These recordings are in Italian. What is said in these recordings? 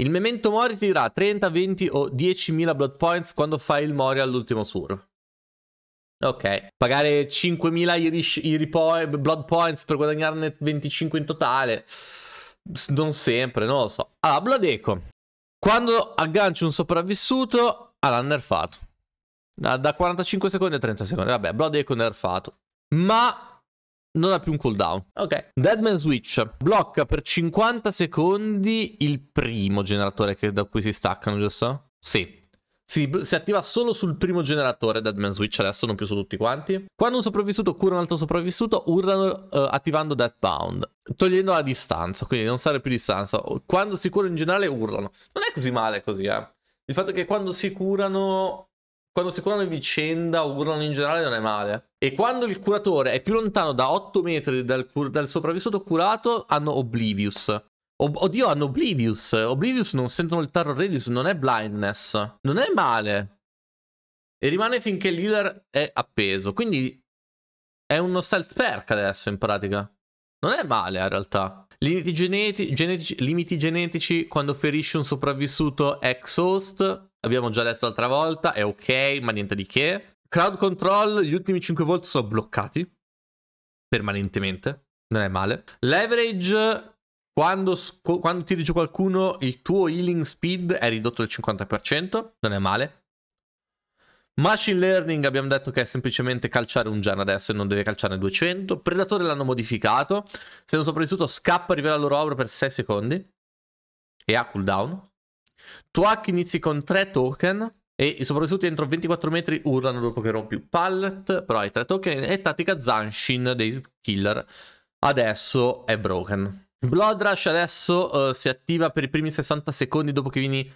Il memento mori ti dirà 30, 20 o 10.000 blood points quando fai il mori all'ultimo sur. Ok, pagare 5.000 irish, iri blood points per guadagnarne 25 in totale. Non sempre, non lo so. Allora, Blood echo. Quando aggancio un sopravvissuto, ah, l'ha nerfato. Da, 45 secondi a 30 secondi. Vabbè, Blood Eco nerfato. Ma non ha più un cooldown. Ok. Deadman Switch blocca per 50 secondi il primo generatore che, da cui si staccano, giusto? Sì. Si, si, attiva solo sul primo generatore Deadman Switch adesso, non più su tutti quanti. Quando un sopravvissuto cura un altro sopravvissuto, urlano uh, attivando Deathbound, togliendo la distanza, quindi non serve più distanza. Quando si cura in generale urlano. Non è così male così, eh. Il fatto è che quando si curano quando si curano in vicenda o curano in generale non è male. E quando il curatore è più lontano da 8 metri dal, cur- dal sopravvissuto curato, hanno Oblivious. Ob- oddio, hanno Oblivious. Oblivious non sentono il tarot Radius, non è blindness. Non è male. E rimane finché il leader è appeso. Quindi è uno stealth perk adesso in pratica. Non è male in realtà. Limiti genetici, genetici, limiti genetici quando ferisci un sopravvissuto ex-host abbiamo già detto l'altra volta, è ok, ma niente di che. Crowd control, gli ultimi 5 volt sono bloccati, permanentemente, non è male. Leverage, quando, quando tiri giù qualcuno, il tuo healing speed è ridotto del 50%, non è male. Machine learning abbiamo detto che è semplicemente calciare un gen adesso e non deve calciarne 200. Predatore l'hanno modificato. Se non sopravvissuto scappa e rivela la loro aura per 6 secondi. E ha cooldown. Tuak inizi con 3 token e i sopravvissuti entro 24 metri urlano dopo che rompi pallet, però hai 3 token e tattica Zanshin dei killer. Adesso è broken. Blood Rush adesso uh, si attiva per i primi 60 secondi dopo che vieni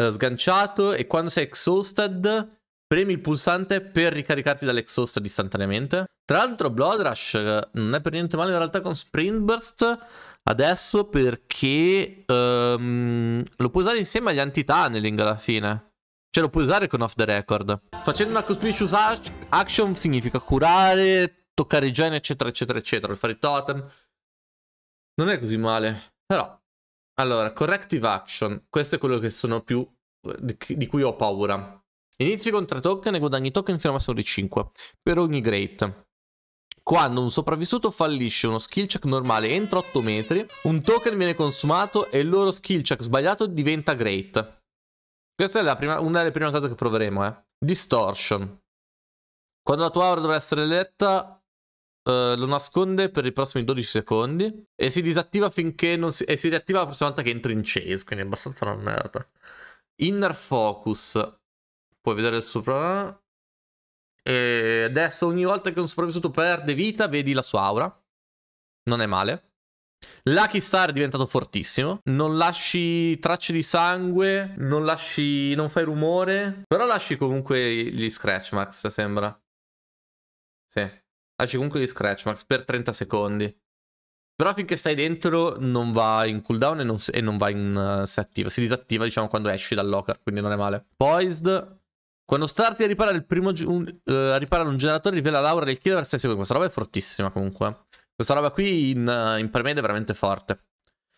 uh, sganciato e quando sei exhausted premi il pulsante per ricaricarti dall'exhausted istantaneamente. Tra l'altro Blood Rush eh, non è per niente male in realtà con Sprint Burst Adesso perché um, lo puoi usare insieme agli anti-tunneling alla fine. Cioè lo puoi usare con off the record. Facendo una conspicuous action significa curare, toccare i geni, eccetera, eccetera, eccetera. Fare i totem. Non è così male. Però. Allora, corrective action. Questo è quello che sono più... di cui ho paura. Inizi con 3 token e guadagni token fino a massimo di 5 per ogni great. Quando un sopravvissuto fallisce uno skill check normale entro 8 metri, un token viene consumato e il loro skill check sbagliato diventa great. Questa è prima, una delle prime cose che proveremo, eh. Distortion. Quando la tua aura dovrà essere letta, eh, lo nasconde per i prossimi 12 secondi e si disattiva finché non si... e si riattiva la prossima volta che entri in chase, quindi è abbastanza una merda. Inner Focus. Puoi vedere il sopra... E eh, adesso ogni volta che un sopravvissuto perde vita, vedi la sua aura. Non è male. Lucky Star è diventato fortissimo. Non lasci tracce di sangue, non lasci. non fai rumore. Però lasci comunque gli scratch marks, sembra. Sì. Lasci comunque gli scratch marks per 30 secondi. Però finché stai dentro non va in cooldown e non, e non va in. Uh, si attiva. Si disattiva, diciamo, quando esci dal locker, quindi non è male. Poised quando starti a riparare, il primo un, uh, a riparare un generatore rivela l'aura del killer 6 secondi. Questa roba è fortissima comunque. Questa roba qui in, uh, in pre è veramente forte.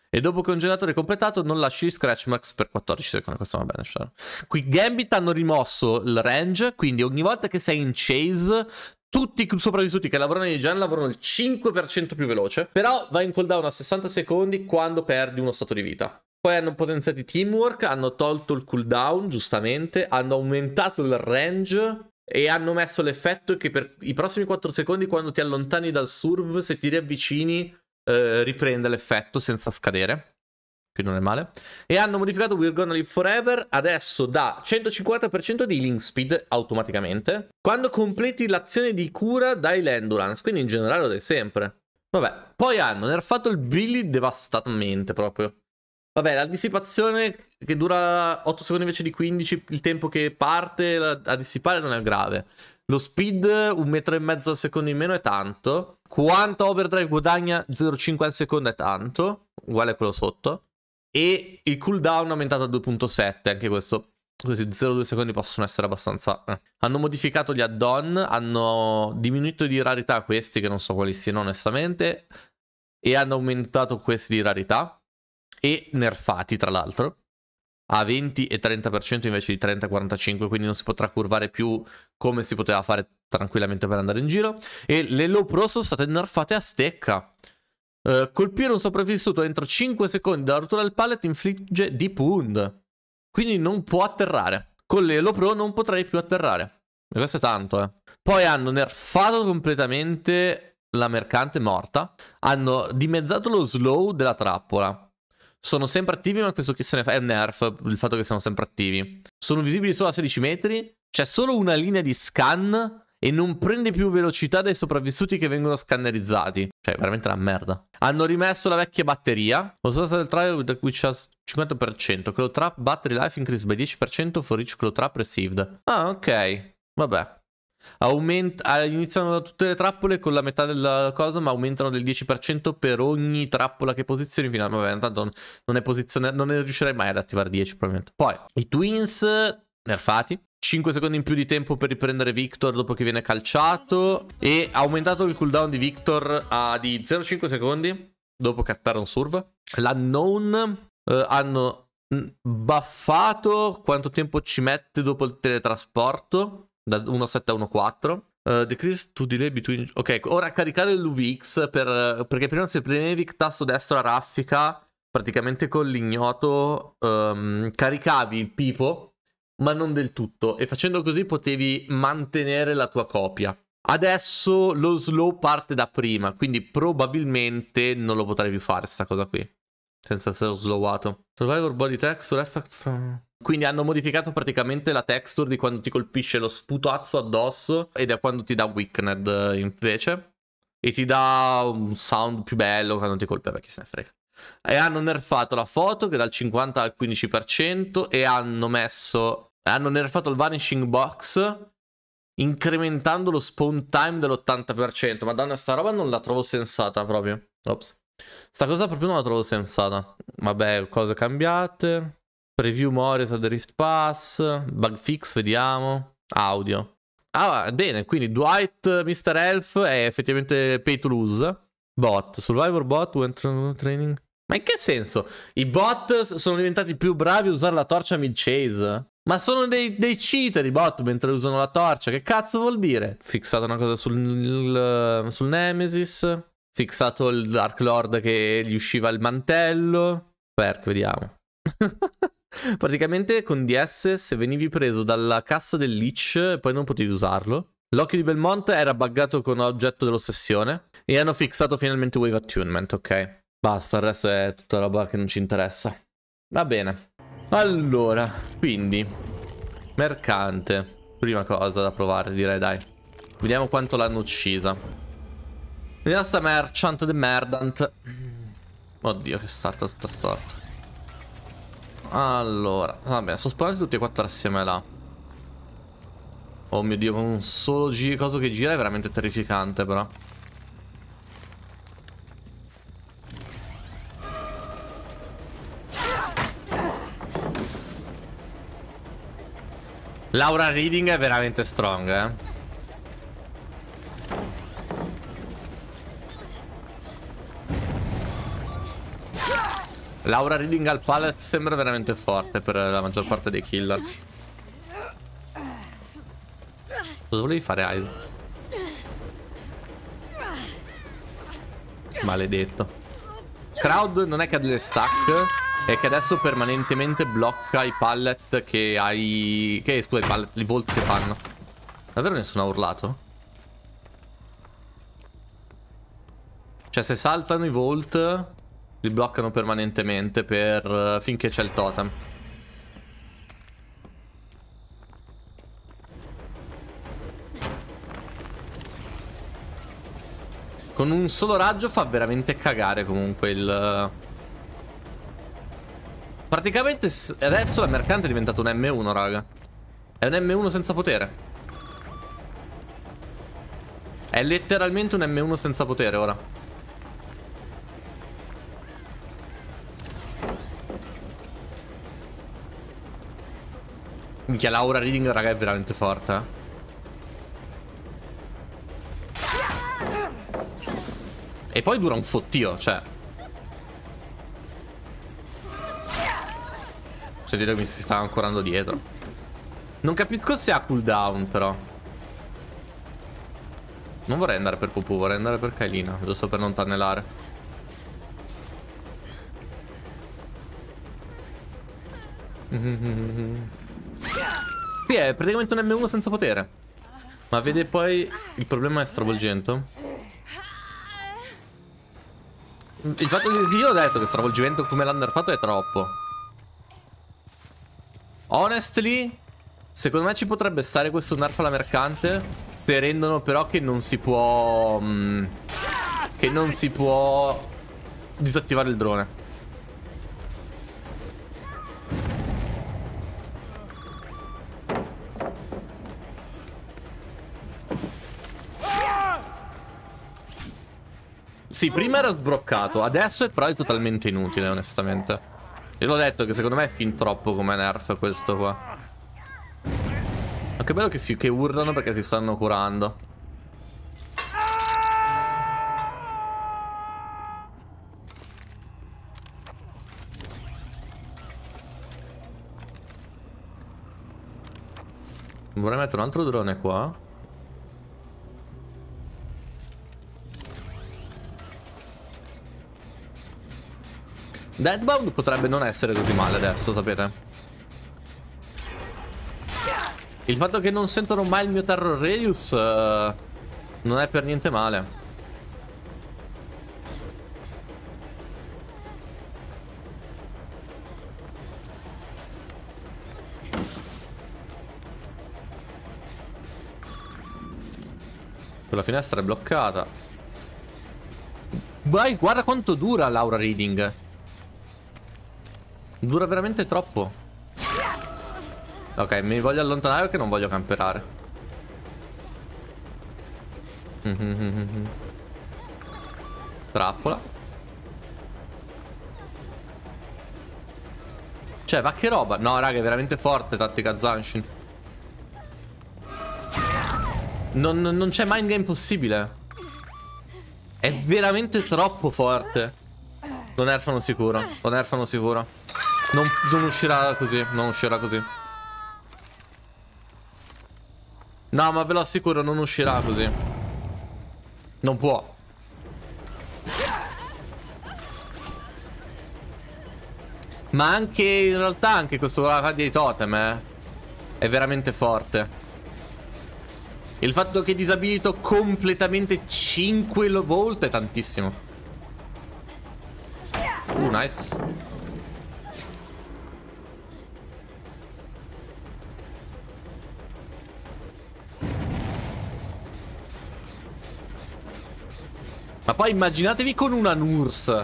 E dopo che un generatore è completato non lasci gli scratch marks per 14 secondi. Questo va bene, Sharon. Qui Gambit hanno rimosso il range, quindi ogni volta che sei in chase tutti i sopravvissuti che lavorano in gen lavorano il 5% più veloce, però va in cooldown a 60 secondi quando perdi uno stato di vita. Poi hanno potenziato i teamwork, hanno tolto il cooldown, giustamente, hanno aumentato il range e hanno messo l'effetto che per i prossimi 4 secondi quando ti allontani dal serve, se ti riavvicini, eh, riprende l'effetto senza scadere. Che non è male. E hanno modificato We're Gonna Live Forever adesso da 150% di healing speed automaticamente. Quando completi l'azione di cura dai l'endurance, quindi in generale lo dai sempre. Vabbè, poi hanno nerfato il Billy devastatamente proprio. Vabbè, la dissipazione che dura 8 secondi invece di 15, il tempo che parte a dissipare non è grave. Lo speed, un metro e mezzo al secondo in meno è tanto. Quanto overdrive guadagna 0,5 al secondo è tanto, uguale a quello sotto. E il cooldown aumentato a 2.7, anche questo. Questi 0,2 secondi possono essere abbastanza... Eh. Hanno modificato gli add-on, hanno diminuito di rarità questi, che non so quali siano onestamente, e hanno aumentato questi di rarità e nerfati tra l'altro a 20 e 30% invece di 30-45, quindi non si potrà curvare più come si poteva fare tranquillamente per andare in giro. E le low pro sono state nerfate a stecca. Uh, colpire un sopravvissuto entro 5 secondi dalla rottura del pallet infligge di wound. Quindi non può atterrare. Con le low pro non potrei più atterrare. E questo è tanto, eh. Poi hanno nerfato completamente la mercante morta. Hanno dimezzato lo slow della trappola sono sempre attivi, ma questo chi se ne fa? È un nerf il fatto che siano sempre attivi. Sono visibili solo a 16 metri. C'è solo una linea di scan e non prende più velocità dai sopravvissuti che vengono scannerizzati. Cioè, veramente una merda. Hanno rimesso la vecchia batteria. Lo stato del trial with which has 50%. Clotrap battery life increased by 10% for each clotrap received. Ah, ok. Vabbè. Aumenta, ah, iniziano tutte le trappole con la metà della cosa, ma aumentano del 10% per ogni trappola che posizioni. Fino a, vabbè, intanto non, è posizione, non ne riuscirei mai ad attivare 10 probabilmente. Poi, i Twins nerfati. 5 secondi in più di tempo per riprendere Victor dopo che viene calciato. E aumentato il cooldown di Victor a di 0,5 secondi dopo cattare un serve. L'unknown eh, hanno buffato quanto tempo ci mette dopo il teletrasporto da 1.7 a 1.4. Uh, decrease to delay between... Ok, ora caricare l'UVX per, perché prima se premevi tasto destro a raffica, praticamente con l'ignoto um, caricavi il pipo, ma non del tutto, e facendo così potevi mantenere la tua copia. Adesso lo slow parte da prima, quindi probabilmente non lo potrai più fare sta cosa qui, senza essere slowato. Survivor body text or effect from... Quindi hanno modificato praticamente la texture di quando ti colpisce lo sputazzo addosso ed è quando ti dà Wicked invece. E ti dà un sound più bello quando ti colpisce, perché se ne frega. E hanno nerfato la foto che è dal 50 al 15% e hanno messo... Hanno nerfato il vanishing box incrementando lo spawn time dell'80%. Madonna, sta roba non la trovo sensata proprio. Ops. Sta cosa proprio non la trovo sensata. Vabbè, cose cambiate. Preview more su Rift Pass, bug fix, vediamo. Audio. Ah, bene, quindi Dwight Mr. Elf è effettivamente pay to lose. Bot, Survivor bot, went training. Ma in che senso? I bot sono diventati più bravi a usare la torcia mid-chase? Ma sono dei, dei cheater i bot mentre usano la torcia, che cazzo vuol dire? Fixato una cosa sul, sul Nemesis, fixato il Dark Lord che gli usciva il mantello. Perk, vediamo. Praticamente con DS se venivi preso dalla cassa del leech poi non potevi usarlo. L'occhio di Belmont era buggato con oggetto dell'ossessione e hanno fissato finalmente Wave Attunement, ok? Basta, il resto è tutta roba che non ci interessa. Va bene. Allora, quindi, mercante. Prima cosa da provare, direi, dai. Vediamo quanto l'hanno uccisa. Vediamo sta merchant de merdant. Oddio, che è sarta tutta storta. Allora, vabbè, sono sparati tutti e quattro assieme là. Oh mio dio, con un solo coso che gira è veramente terrificante però. Laura Reading è veramente strong, eh. Laura Reading al pallet sembra veramente forte per la maggior parte dei killer. Cosa volevi fare, Eyes? Maledetto. Crowd non è che ha delle stack, è che adesso permanentemente blocca i pallet che hai... Che, scusa, i pallet, i volt che fanno. Davvero nessuno ha urlato? Cioè, se saltano i volt... Li bloccano permanentemente per, uh, finché c'è il totem. Con un solo raggio fa veramente cagare comunque il... Eh. Praticamente adesso la mercante è diventata un M1, raga. È un M1 senza potere. È letteralmente un M1 senza potere ora. Minchia, Laura Reading, raga, è veramente forte. Eh. E poi dura un fottio, cioè. Sentite mi si sta ancorando dietro. Non capisco se ha cooldown, però. Non vorrei andare per Pupu, vorrei andare per Kailina, Lo so per non tannellare. Mm-hmm. Sì, è praticamente un M1 senza potere. Ma vede poi... Il problema è stravolgente. Il fatto che io ho detto che stravolgimento come l'hanno fatto è troppo. Honestly, secondo me ci potrebbe stare questo nerf alla mercante. Se rendono però che non si può... Mh, mm, che non si può... Disattivare il drone. Sì, prima era sbroccato, adesso è però è totalmente inutile, onestamente. Io l'ho detto che secondo me è fin troppo come nerf questo qua. Ma che bello che, si, che urlano perché si stanno curando. Vorrei mettere un altro drone qua. Deadbound potrebbe non essere così male adesso, sapete? Il fatto che non sentono mai il mio Terror Radius uh, non è per niente male. Quella finestra è bloccata. Vai, guarda quanto dura Laura Reading. Dura veramente troppo. Ok, mi voglio allontanare perché non voglio camperare. Trappola. Cioè, va che roba. No, raga, è veramente forte tattica Zanshin. Non, non c'è mind game possibile. È veramente troppo forte. Lo nerfano sicuro. Lo nerfano sicuro. Non, non uscirà così, non uscirà così. No, ma ve lo assicuro, non uscirà così. Non può. Ma anche, in realtà, anche questo Uraka dei totem, eh. È veramente forte. Il fatto che disabilito completamente 5 volte è tantissimo. Uh, nice. Poi immaginatevi con una NURS.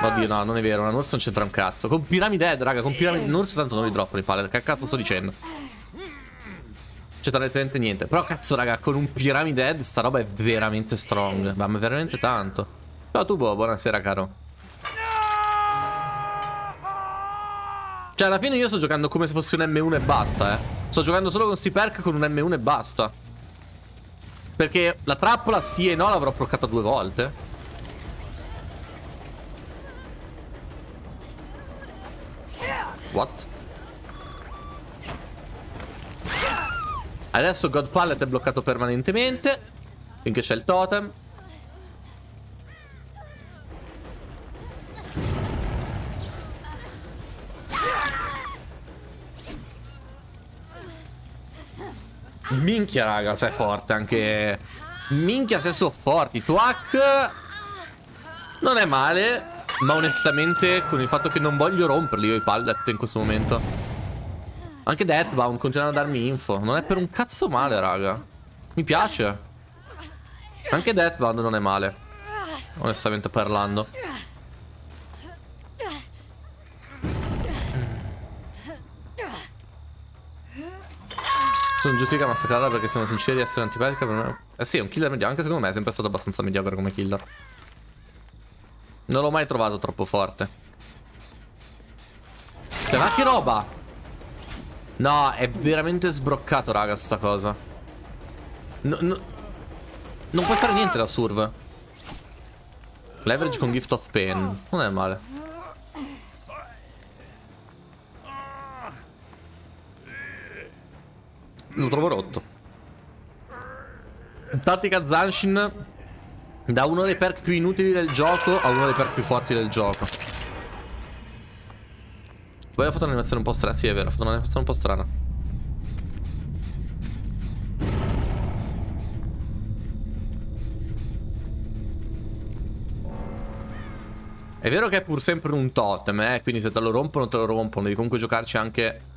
Oddio, no, non è vero, una NURS non c'entra un cazzo. Con Pyramid Head, eh, raga, con Pyramid NURS tanto non li droppo le palle. Che cazzo sto dicendo? Cioè, letteralmente niente. Però, cazzo, raga, con un Pyramid Head sta roba è veramente strong. Ma veramente tanto. Ciao, tu, boh, buonasera, caro. Cioè, alla fine io sto giocando come se fosse un M1 e basta, eh. Sto giocando solo con sti perk con un M1 e basta. Perché la trappola sì e no l'avrò proccata due volte. What? Adesso God Pallet è bloccato permanentemente. Finché c'è il totem. Minchia, raga, sei forte anche... Minchia, se sono forti. Tuac... Non è male, ma onestamente con il fatto che non voglio romperli io i pallet in questo momento. Anche Deathbound continua a darmi info. Non è per un cazzo male, raga. Mi piace. Anche Deathbound non è male. Onestamente parlando. Sono giustifica massacrarla perché siamo sinceri essere antipatica per me. Eh sì, è un killer mediocre, anche secondo me è sempre stato abbastanza mediocre come killer. Non l'ho mai trovato troppo forte. Cioè, ma che roba! No, è veramente sbroccato, raga, sta cosa. No, no, non puoi fare niente da surve. Leverage con Gift of Pain. Non è male. Lo trovo rotto. Tattica Zanshin da uno dei perk più inutili del gioco a uno dei perk più forti del gioco. Poi ha fatto un'animazione un po' strana. Sì, è vero, ha fatto un'animazione un po' strana. È vero che è pur sempre un totem, eh? Quindi se te lo rompono, te lo rompono. Devi comunque giocarci anche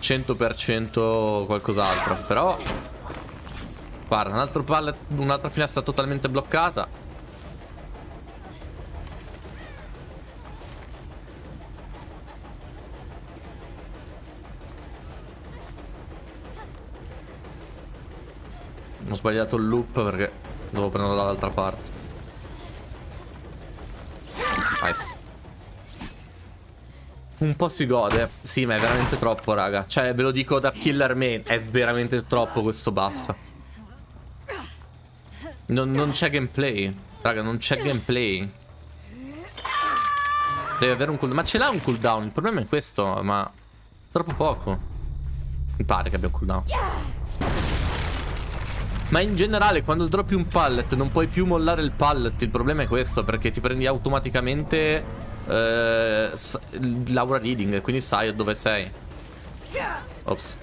100% qualcos'altro Però Guarda, un altro pallet, un'altra finestra totalmente bloccata Ho sbagliato il loop perché Devo prenderlo dall'altra parte Nice un po' si gode. Sì, ma è veramente troppo, raga. Cioè, ve lo dico da killer main, è veramente troppo questo buff. Non, non c'è gameplay. Raga, non c'è gameplay. Deve avere un cooldown. Ma ce l'ha un cooldown? Il problema è questo, ma... Troppo poco. Mi pare che abbia un cooldown. Ma in generale, quando droppi un pallet, non puoi più mollare il pallet. Il problema è questo, perché ti prendi automaticamente eh, Laura Reading, quindi sai dove sei. Ops.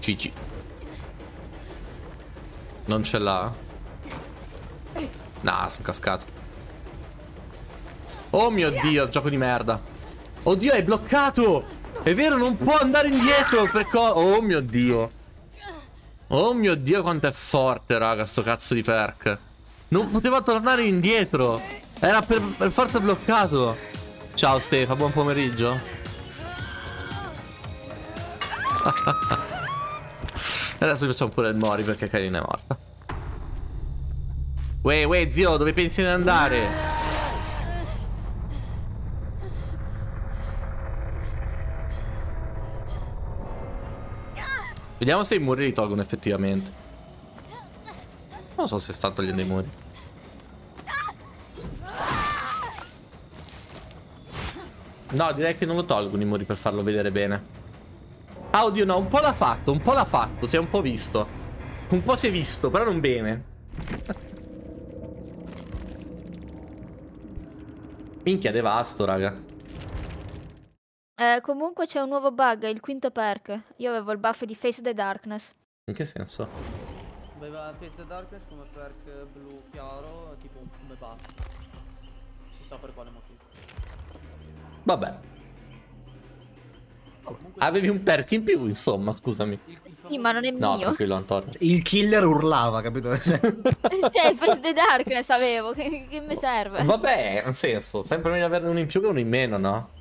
Cici. Non ce l'ha? Nah, sono cascato. Oh mio Dio, gioco di merda. Oddio, hai bloccato! È vero, non può andare indietro per Oh mio Dio. Oh mio Dio, quanto è forte, raga, sto cazzo di perk. Non poteva tornare indietro. Era per, per forza bloccato. Ciao Stefa, buon pomeriggio. Adesso facciamo pure il Mori perché Karina è morta. Uè, uè, zio, dove pensi di andare? Vediamo se i muri li tolgono effettivamente. Non so se sta togliendo i muri. No, direi che non lo tolgono i muri per farlo vedere bene. Ah, oddio, no, un po' l'ha fatto, un po' l'ha fatto, si è un po' visto. Un po' si è visto, però non bene. Minchia, devasto, raga. Eh, comunque c'è un nuovo bug, il quinto perk. Io avevo il buff di Face the Darkness. In che senso? Aveva Face the Darkness come perk blu chiaro, tipo come buff. Si sa per quale motivo. Vabbè. Comunque... Avevi un perk in più, insomma, scusami. sì, ma non è no, mio. Tranquillo, Antonio. Il killer urlava, capito? cioè, Face the Darkness avevo, che, che mi serve? Vabbè, ha senso, sempre meglio averne uno in più che uno in meno, no?